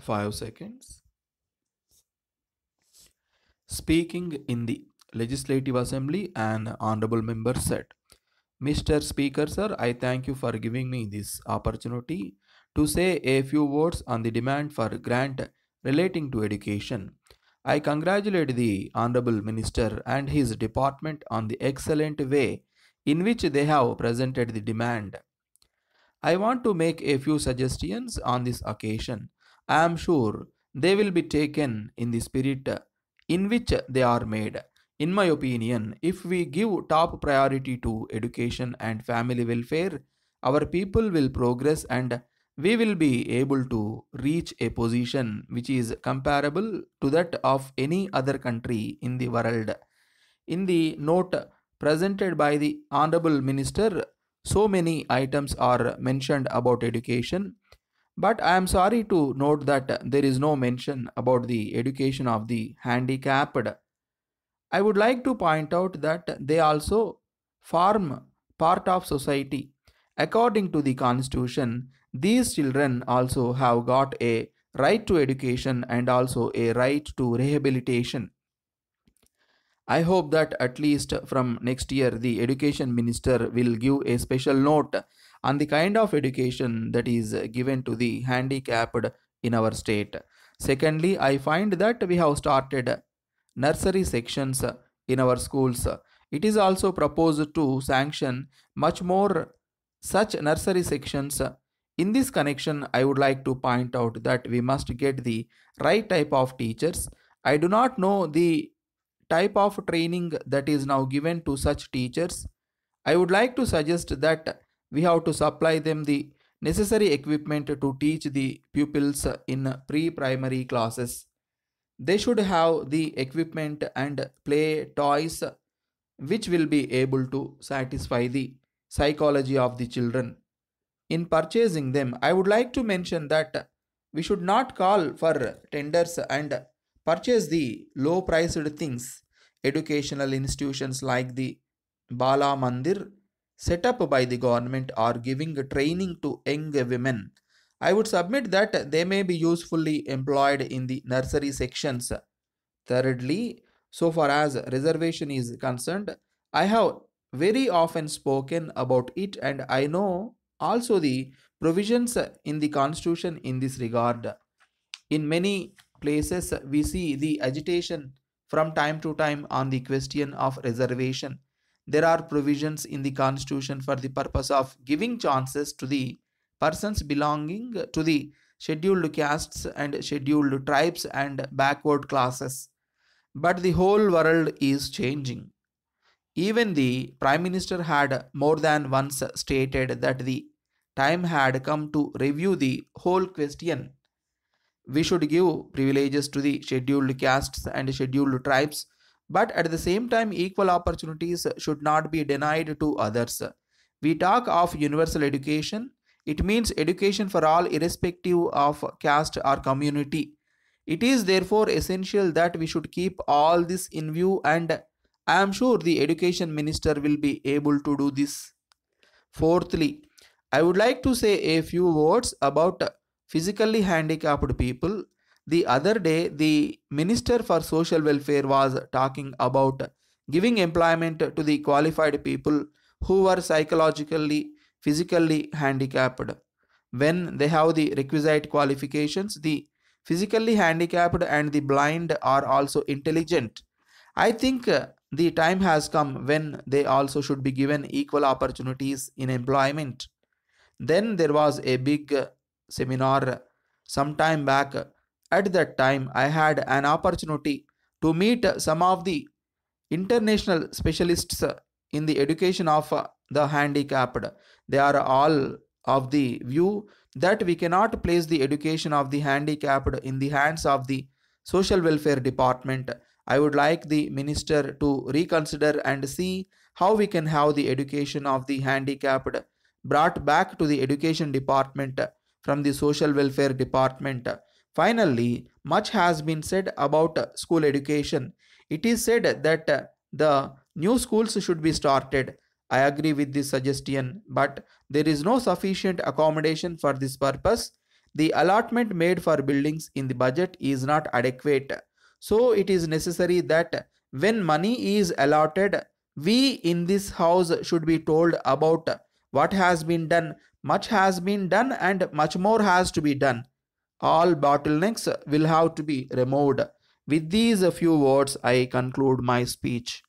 5 seconds. Speaking in the Legislative Assembly, an honorable member said, Mr. Speaker, sir, I thank you for giving me this opportunity to say a few words on the demand for grant relating to education. I congratulate the Honorable Minister and his department on the excellent way in which they have presented the demand. I want to make a few suggestions on this occasion I am sure they will be taken in the spirit in which they are made. In my opinion, if we give top priority to education and family welfare, our people will progress and we will be able to reach a position which is comparable to that of any other country in the world. In the note presented by the Honorable Minister, so many items are mentioned about education but I am sorry to note that there is no mention about the education of the handicapped. I would like to point out that they also form part of society. According to the constitution, these children also have got a right to education and also a right to rehabilitation. I hope that at least from next year the education minister will give a special note on the kind of education that is given to the handicapped in our state. Secondly, I find that we have started nursery sections in our schools. It is also proposed to sanction much more such nursery sections. In this connection, I would like to point out that we must get the right type of teachers. I do not know the type of training that is now given to such teachers, I would like to suggest that we have to supply them the necessary equipment to teach the pupils in pre-primary classes. They should have the equipment and play toys which will be able to satisfy the psychology of the children. In purchasing them, I would like to mention that we should not call for tenders and purchase the low priced things. Educational institutions like the Bala Mandir set up by the government are giving training to young women. I would submit that they may be usefully employed in the nursery sections. Thirdly, so far as reservation is concerned, I have very often spoken about it and I know also the provisions in the constitution in this regard. In many places we see the agitation from time to time on the question of reservation. There are provisions in the constitution for the purpose of giving chances to the persons belonging to the scheduled castes and scheduled tribes and backward classes. But the whole world is changing. Even the Prime Minister had more than once stated that the time had come to review the whole question we should give privileges to the scheduled castes and scheduled tribes, but at the same time, equal opportunities should not be denied to others. We talk of universal education, it means education for all, irrespective of caste or community. It is therefore essential that we should keep all this in view, and I am sure the education minister will be able to do this. Fourthly, I would like to say a few words about physically handicapped people. The other day, the Minister for Social Welfare was talking about giving employment to the qualified people who are psychologically, physically handicapped. When they have the requisite qualifications, the physically handicapped and the blind are also intelligent. I think uh, the time has come when they also should be given equal opportunities in employment. Then there was a big seminar some time back. At that time, I had an opportunity to meet some of the international specialists in the education of the handicapped. They are all of the view that we cannot place the education of the handicapped in the hands of the social welfare department. I would like the minister to reconsider and see how we can have the education of the handicapped brought back to the education department from the Social Welfare Department. Finally, much has been said about school education. It is said that the new schools should be started. I agree with this suggestion, but there is no sufficient accommodation for this purpose. The allotment made for buildings in the budget is not adequate. So it is necessary that when money is allotted, we in this house should be told about what has been done much has been done and much more has to be done. All bottlenecks will have to be removed. With these few words, I conclude my speech.